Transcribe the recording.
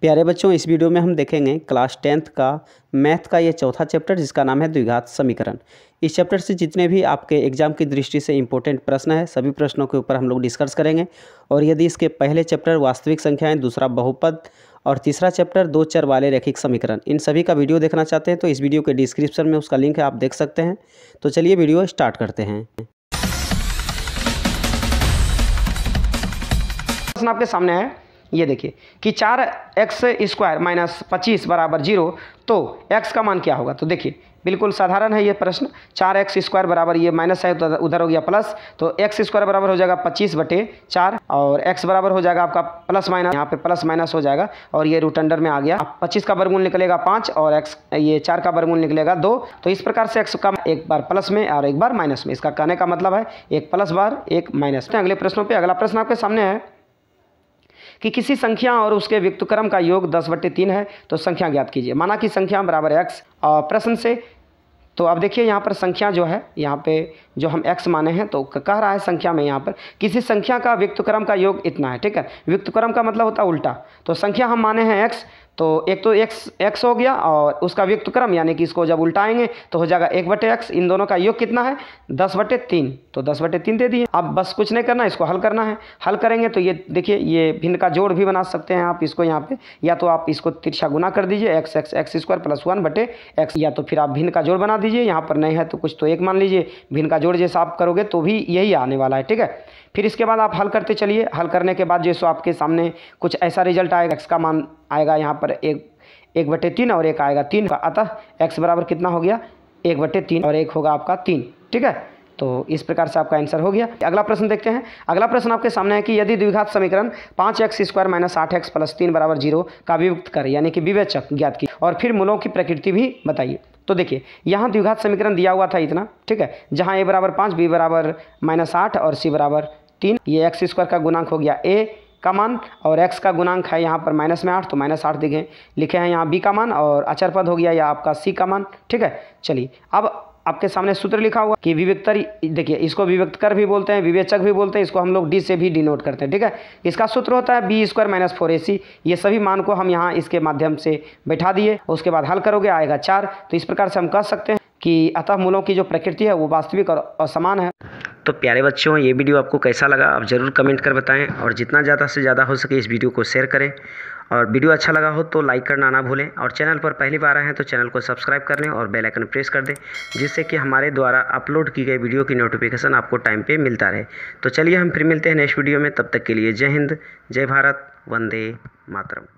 प्यारे बच्चों इस वीडियो में हम देखेंगे क्लास टेंथ का मैथ का ये चौथा चैप्टर जिसका नाम है द्विघात समीकरण इस चैप्टर से जितने भी आपके एग्जाम की दृष्टि से इंपॉर्टेंट प्रश्न है सभी प्रश्नों के ऊपर हम लोग डिस्कस करेंगे और यदि इसके पहले चैप्टर वास्तविक संख्याएं दूसरा बहुपद और तीसरा चैप्टर दो चर वाले रैखिक समीकरण इन सभी का वीडियो देखना चाहते हैं तो इस वीडियो के डिस्क्रिप्शन में उसका लिंक है आप देख सकते हैं तो चलिए वीडियो स्टार्ट करते हैं प्रश्न आपके सामने है ये देखिए कि चार एक्स स्क्वायर माइनस पच्चीस बराबर जीरो तो एक्स का मान क्या होगा तो देखिए बिल्कुल साधारण है ये प्रश्न चार एक्स स्क्वायर बराबर ये माइनस है तो उधर हो गया प्लस तो एक्स स्क्वायर बराबर हो जाएगा पच्चीस बटे चार और एक्स बराबर हो जाएगा आपका प्लस माइनस यहाँ पे प्लस माइनस हो जाएगा और ये रूट अंडर में आ गया पच्चीस का बरगुल निकलेगा पाँच और एक्स ये चार का बरगुल निकलेगा दो तो इस प्रकार से एक्स का एक बार प्लस में और एक बार माइनस में इसका कहने का मतलब है एक प्लस बार एक माइनस में तो अगले प्रश्नों पर अगला प्रश्न आपके सामने है कि किसी संख्या और उसके व्यक्तिक्रम का योग दस बट्टे तीन है तो संख्या ज्ञात कीजिए माना कि संख्या बराबर एक्स और प्रश्न से तो अब देखिए यहाँ पर संख्या जो है यहाँ पे जो हम एक्स माने हैं तो कह रहा है संख्या में यहाँ पर किसी संख्या का व्यक्तिक्रम का योग इतना है ठीक है व्यक्तिक्रम का मतलब होता है उल्टा तो संख्या हम माने हैं एक्स तो एक तो एक्स एक्स हो गया और उसका क्रम यानी कि इसको जब उल्टाएंगे तो हो जाएगा एक बटे एक्स इन दोनों का योग कितना है दस बटे तीन तो दस बटे तीन दे दिए अब बस कुछ नहीं करना इसको हल करना है हल करेंगे तो ये देखिए ये भिन्न का जोड़ भी बना सकते हैं आप इसको यहाँ पे या तो आप इसको तिरछा गुना कर दीजिए x x x square plus one बटे एक्स या तो फिर आप भिन्न का जोड़ बना दीजिए यहाँ पर नहीं है तो कुछ तो एक मान लीजिए भिन्न का जोड़ जैसा आप करोगे तो भी यही आने वाला है ठीक है फिर इसके बाद आप हल करते चलिए हल करने के बाद जैसे आपके सामने कुछ ऐसा रिजल्ट आएगा एक्स का मान आएगा यहाँ पर पर एक एक बटे तीन और एक आएगा तीन का अतः एक्स बराबर कितना हो गया एक बटे तीन और एक होगा आपका तीन ठीक है तो इस प्रकार से आपका आंसर हो गया अगला प्रश्न देखते हैं अगला प्रश्न आपके सामने है कि यदि द्विघात समीकरण पाँच एक्स स्क्वायर माइनस आठ एक्स प्लस तीन बराबर जीरो का वियुक्त कर यानी कि विवेचक ज्ञात की और फिर मूलों की प्रकृति भी बताइए तो देखिए यहाँ द्विघात समीकरण दिया हुआ था इतना ठीक है जहाँ ए बराबर पाँच बी बराबर माइनस आठ और सी बराबर तीन ये एक्स स्क्वायर का गुणांक हो गया ए का मान और एक्स का गुणांक है यहाँ पर माइनस में आठ तो माइनस आठ दिखे लिखे हैं यहाँ बी का मान और अचर पद हो गया या आपका सी का मान ठीक है चलिए अब आपके सामने सूत्र लिखा हुआ कि विवेक्तर देखिए इसको विवेकतर भी बोलते हैं विवेचक भी बोलते हैं इसको हम लोग डी से भी डिनोट करते हैं ठीक है इसका सूत्र होता है b square minus four a ये सभी मान को हम यहाँ इसके माध्यम से बैठा दिए उसके बाद हल करोगे आएगा चार तो इस प्रकार से हम कह सकते हैं कि अतः मूलों की जो प्रकृति है वो वास्तविक और असमान है तो प्यारे बच्चों ये वीडियो आपको कैसा लगा आप ज़रूर कमेंट कर बताएं और जितना ज़्यादा से ज़्यादा हो सके इस वीडियो को शेयर करें और वीडियो अच्छा लगा हो तो लाइक करना ना भूलें और चैनल पर पहली बार आए हैं तो चैनल को सब्सक्राइब कर लें और बेलाइकन प्रेस कर दें जिससे कि हमारे द्वारा अपलोड की गई वीडियो की नोटिफिकेशन आपको टाइम पर मिलता रहे तो चलिए हम फिर मिलते हैं नेक्स्ट वीडियो में तब तक के लिए जय हिंद जय भारत वंदे मातरम